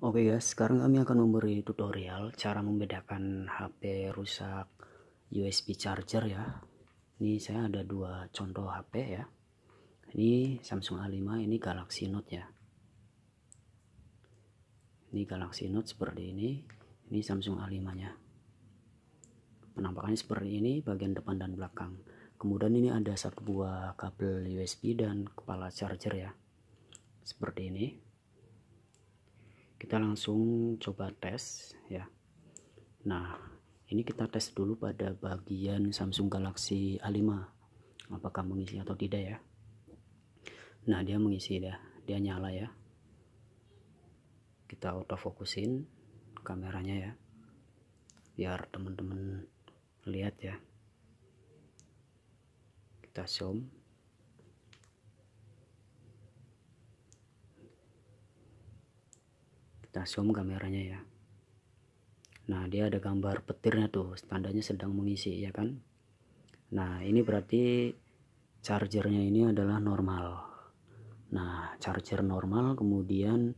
Oke okay guys, sekarang kami akan memberi tutorial cara membedakan HP rusak USB charger ya. Ini saya ada dua contoh HP ya. Ini Samsung A5, ini Galaxy Note ya. Ini Galaxy Note seperti ini, ini Samsung A5-nya. Penampakannya seperti ini bagian depan dan belakang. Kemudian ini ada satu buah kabel USB dan kepala charger ya. Seperti ini kita langsung coba tes ya nah ini kita tes dulu pada bagian Samsung Galaxy A5 apakah mengisi atau tidak ya nah dia mengisi ya dia nyala ya kita autofokusin kameranya ya biar teman-teman lihat ya kita zoom kita nah, zoom kameranya ya nah dia ada gambar petirnya tuh tandanya sedang mengisi ya kan nah ini berarti chargernya ini adalah normal nah charger normal kemudian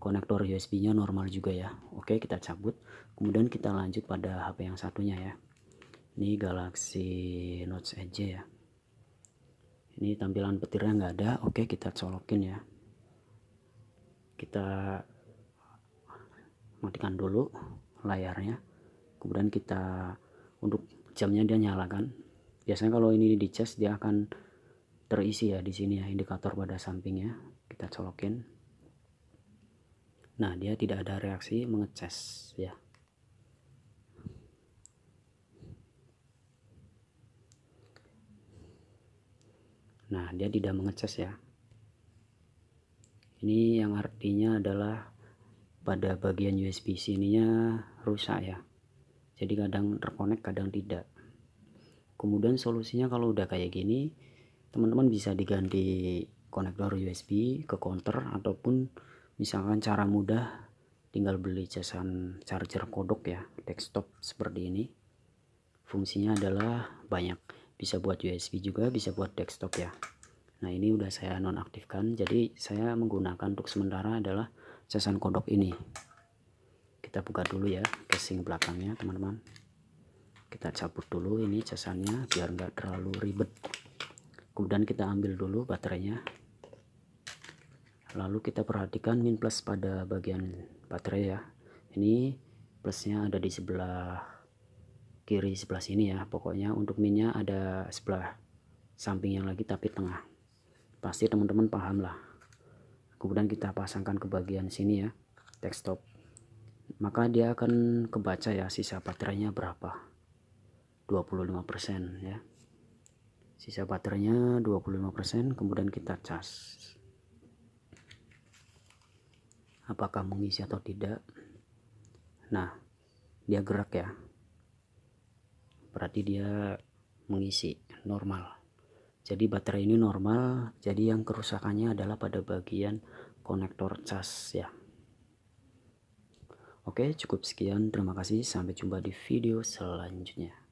konektor USB nya normal juga ya oke kita cabut kemudian kita lanjut pada HP yang satunya ya ini Galaxy Note aja ya ini tampilan petirnya nggak ada oke kita colokin ya kita matikan dulu layarnya kemudian kita untuk jamnya dia nyalakan biasanya kalau ini di charge dia akan terisi ya di sini ya indikator pada sampingnya kita colokin nah dia tidak ada reaksi mengecas ya nah dia tidak mengecas ya ini yang artinya adalah pada bagian USB sininya rusak ya jadi kadang terkonek kadang tidak kemudian solusinya kalau udah kayak gini teman-teman bisa diganti konektor USB ke counter ataupun misalkan cara mudah tinggal beli casan charger kodok ya desktop seperti ini fungsinya adalah banyak bisa buat USB juga bisa buat desktop ya nah ini udah saya nonaktifkan jadi saya menggunakan untuk sementara adalah casan kodok ini kita buka dulu ya casing belakangnya teman-teman kita cabut dulu ini casannya biar nggak terlalu ribet kemudian kita ambil dulu baterainya lalu kita perhatikan min plus pada bagian baterai ya ini plusnya ada di sebelah kiri sebelah sini ya pokoknya untuk minnya ada sebelah samping yang lagi tapi tengah pasti teman-teman paham lah kemudian kita pasangkan ke bagian sini ya desktop maka dia akan kebaca ya sisa baterainya berapa 25% ya sisa baterainya 25% kemudian kita cas apakah mengisi atau tidak nah dia gerak ya berarti dia mengisi normal jadi baterai ini normal jadi yang kerusakannya adalah pada bagian konektor cas ya oke cukup sekian terima kasih sampai jumpa di video selanjutnya